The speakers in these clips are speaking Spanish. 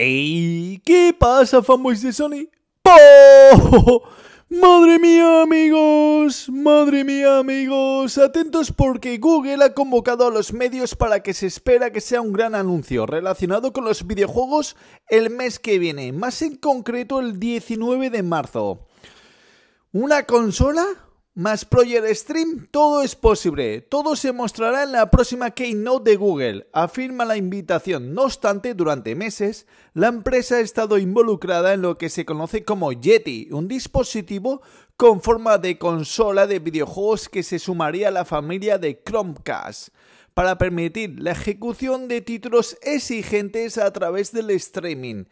¡Ey! ¿Qué pasa, fanboys de Sony? ¡Po! ¡Madre mía, amigos! ¡Madre mía, amigos! Atentos porque Google ha convocado a los medios para que se espera que sea un gran anuncio relacionado con los videojuegos el mes que viene, más en concreto el 19 de marzo. ¿Una consola? más Project Stream, todo es posible. Todo se mostrará en la próxima Keynote de Google, afirma la invitación. No obstante, durante meses, la empresa ha estado involucrada en lo que se conoce como Yeti, un dispositivo con forma de consola de videojuegos que se sumaría a la familia de Chromecast para permitir la ejecución de títulos exigentes a través del streaming.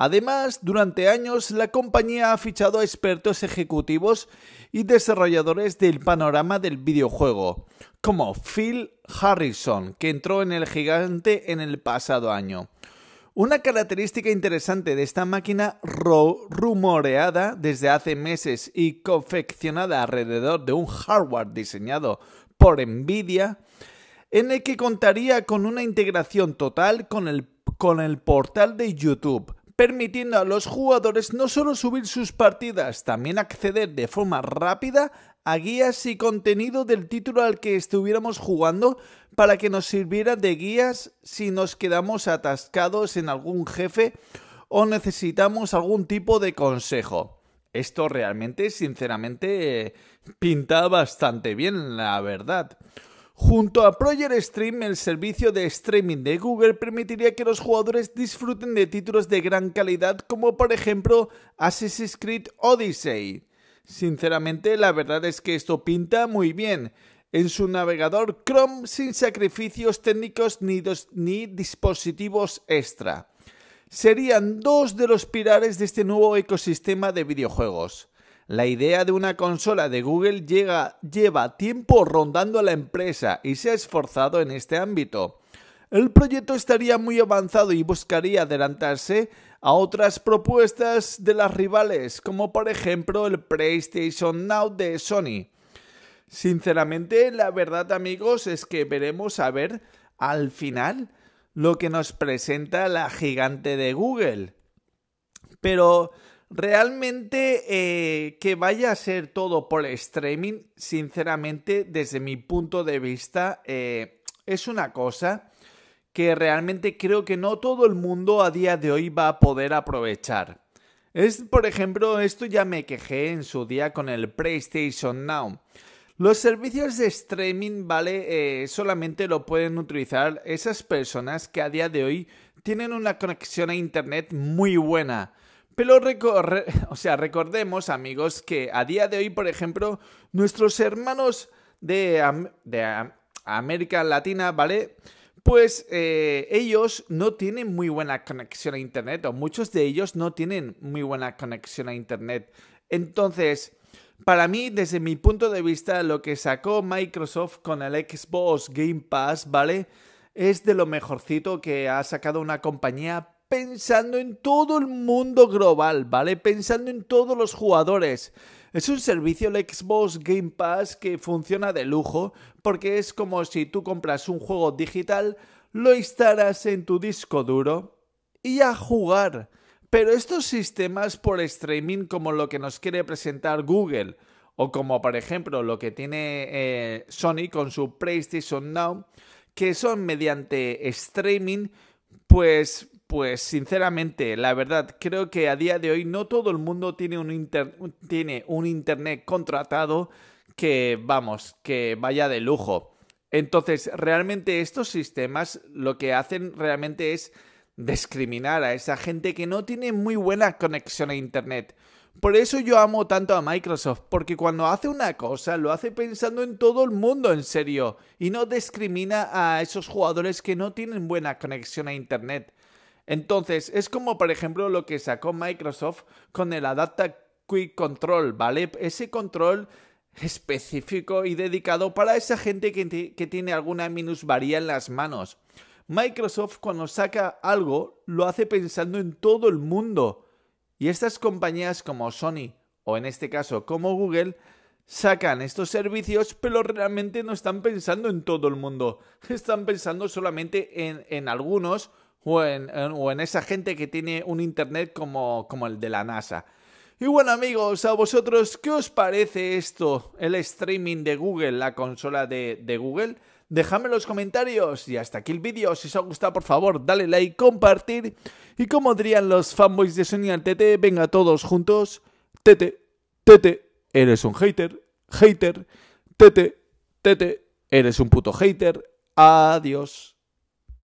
Además, durante años la compañía ha fichado a expertos ejecutivos y desarrolladores del panorama del videojuego, como Phil Harrison, que entró en el gigante en el pasado año. Una característica interesante de esta máquina rumoreada desde hace meses y confeccionada alrededor de un hardware diseñado por Nvidia, en el que contaría con una integración total con el, con el portal de YouTube, permitiendo a los jugadores no solo subir sus partidas, también acceder de forma rápida a guías y contenido del título al que estuviéramos jugando para que nos sirviera de guías si nos quedamos atascados en algún jefe o necesitamos algún tipo de consejo. Esto realmente, sinceramente, eh, pinta bastante bien, la verdad. Junto a Project Stream, el servicio de streaming de Google permitiría que los jugadores disfruten de títulos de gran calidad como por ejemplo Assassin's Creed Odyssey. Sinceramente, la verdad es que esto pinta muy bien. En su navegador Chrome sin sacrificios técnicos ni, ni dispositivos extra. Serían dos de los pilares de este nuevo ecosistema de videojuegos. La idea de una consola de Google lleva tiempo rondando a la empresa y se ha esforzado en este ámbito. El proyecto estaría muy avanzado y buscaría adelantarse a otras propuestas de las rivales, como por ejemplo el PlayStation Now de Sony. Sinceramente, la verdad amigos es que veremos a ver al final lo que nos presenta la gigante de Google. Pero Realmente eh, que vaya a ser todo por streaming, sinceramente, desde mi punto de vista, eh, es una cosa que realmente creo que no todo el mundo a día de hoy va a poder aprovechar. Es, por ejemplo, esto ya me quejé en su día con el PlayStation Now. Los servicios de streaming, ¿vale? Eh, solamente lo pueden utilizar esas personas que a día de hoy tienen una conexión a Internet muy buena pero o sea, recordemos, amigos, que a día de hoy, por ejemplo, nuestros hermanos de, América Latina, ¿vale? Pues eh, ellos no tienen muy buena conexión a Internet, o muchos de ellos no tienen muy buena conexión a Internet. Entonces, para mí, desde mi punto de vista, lo que sacó Microsoft con el Xbox Game Pass, ¿vale? Es de lo mejorcito que ha sacado una compañía pensando en todo el mundo global, ¿vale? Pensando en todos los jugadores. Es un servicio, el Xbox Game Pass, que funciona de lujo, porque es como si tú compras un juego digital, lo instalas en tu disco duro y a jugar. Pero estos sistemas por streaming como lo que nos quiere presentar Google, o como por ejemplo lo que tiene eh, Sony con su PlayStation Now, que son mediante streaming, pues pues sinceramente, la verdad, creo que a día de hoy no todo el mundo tiene un, tiene un internet contratado que, vamos, que vaya de lujo. Entonces, realmente estos sistemas lo que hacen realmente es discriminar a esa gente que no tiene muy buena conexión a Internet. Por eso yo amo tanto a Microsoft, porque cuando hace una cosa lo hace pensando en todo el mundo en serio y no discrimina a esos jugadores que no tienen buena conexión a Internet. Entonces, es como por ejemplo lo que sacó Microsoft con el Adapta Quick Control, ¿vale? Ese control específico y dedicado para esa gente que, tiene alguna minusvaría en las manos. Microsoft cuando saca algo lo hace pensando en todo el mundo. Y estas compañías como Sony o en este caso como Google sacan estos servicios pero realmente no están pensando en todo el mundo. Están pensando solamente en, en algunos o en, esa gente que tiene un Internet como, el de la NASA. Y bueno amigos, a vosotros, ¿qué os parece esto? El streaming de Google, la consola de, Google. Dejadme en los comentarios y hasta aquí el vídeo. Si os ha gustado, por favor, dale like, compartir. Y como dirían los fanboys de Sony al TT, venga todos juntos. TT, TT, eres un hater, hater. TT, TT eres un puto hater. Adiós.